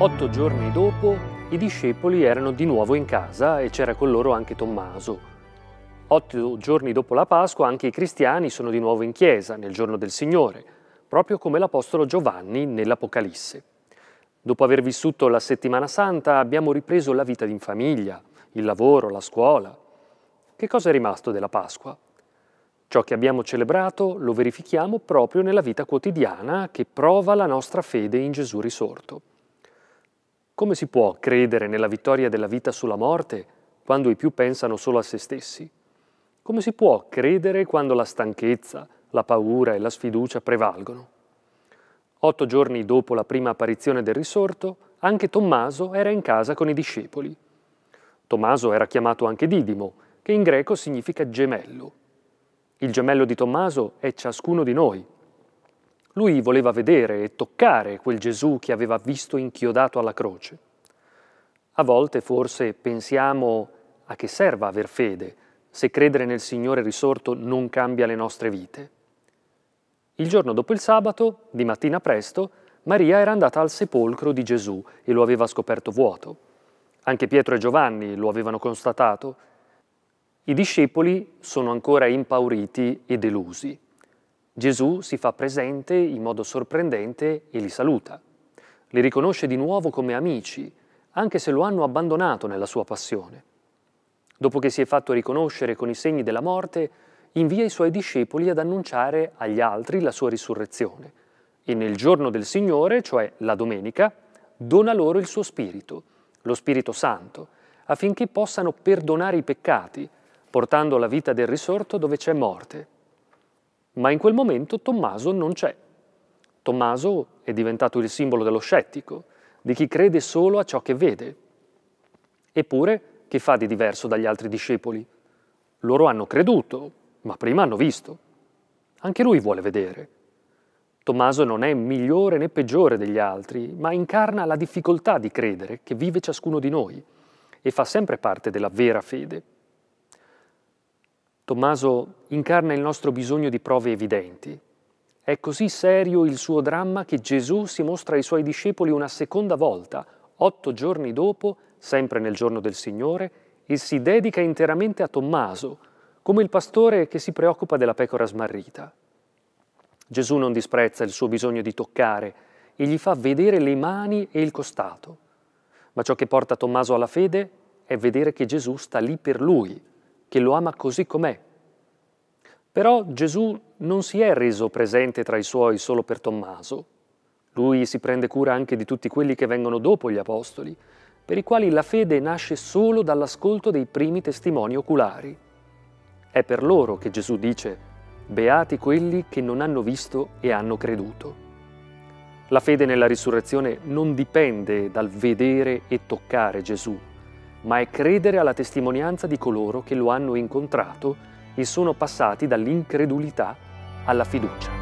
Otto giorni dopo i discepoli erano di nuovo in casa e c'era con loro anche Tommaso. Otto giorni dopo la Pasqua anche i cristiani sono di nuovo in chiesa nel giorno del Signore, proprio come l'Apostolo Giovanni nell'Apocalisse. Dopo aver vissuto la settimana santa abbiamo ripreso la vita in famiglia, il lavoro, la scuola. Che cosa è rimasto della Pasqua? Ciò che abbiamo celebrato lo verifichiamo proprio nella vita quotidiana che prova la nostra fede in Gesù risorto. Come si può credere nella vittoria della vita sulla morte quando i più pensano solo a se stessi? Come si può credere quando la stanchezza, la paura e la sfiducia prevalgono? Otto giorni dopo la prima apparizione del risorto, anche Tommaso era in casa con i discepoli. Tommaso era chiamato anche Didimo, che in greco significa gemello. Il gemello di Tommaso è ciascuno di noi, lui voleva vedere e toccare quel Gesù che aveva visto inchiodato alla croce. A volte forse pensiamo a che serva aver fede se credere nel Signore risorto non cambia le nostre vite. Il giorno dopo il sabato, di mattina presto, Maria era andata al sepolcro di Gesù e lo aveva scoperto vuoto. Anche Pietro e Giovanni lo avevano constatato. I discepoli sono ancora impauriti e delusi. Gesù si fa presente in modo sorprendente e li saluta. Li riconosce di nuovo come amici, anche se lo hanno abbandonato nella sua passione. Dopo che si è fatto riconoscere con i segni della morte, invia i suoi discepoli ad annunciare agli altri la sua risurrezione e nel giorno del Signore, cioè la domenica, dona loro il suo Spirito, lo Spirito Santo, affinché possano perdonare i peccati, portando la vita del risorto dove c'è morte ma in quel momento Tommaso non c'è. Tommaso è diventato il simbolo dello scettico, di chi crede solo a ciò che vede. Eppure, che fa di diverso dagli altri discepoli? Loro hanno creduto, ma prima hanno visto. Anche lui vuole vedere. Tommaso non è migliore né peggiore degli altri, ma incarna la difficoltà di credere che vive ciascuno di noi e fa sempre parte della vera fede. Tommaso incarna il nostro bisogno di prove evidenti. È così serio il suo dramma che Gesù si mostra ai suoi discepoli una seconda volta, otto giorni dopo, sempre nel giorno del Signore, e si dedica interamente a Tommaso, come il pastore che si preoccupa della pecora smarrita. Gesù non disprezza il suo bisogno di toccare e gli fa vedere le mani e il costato. Ma ciò che porta Tommaso alla fede è vedere che Gesù sta lì per lui, che lo ama così com'è. Però Gesù non si è reso presente tra i suoi solo per Tommaso. Lui si prende cura anche di tutti quelli che vengono dopo gli apostoli, per i quali la fede nasce solo dall'ascolto dei primi testimoni oculari. È per loro che Gesù dice, beati quelli che non hanno visto e hanno creduto. La fede nella risurrezione non dipende dal vedere e toccare Gesù, ma è credere alla testimonianza di coloro che lo hanno incontrato e sono passati dall'incredulità alla fiducia.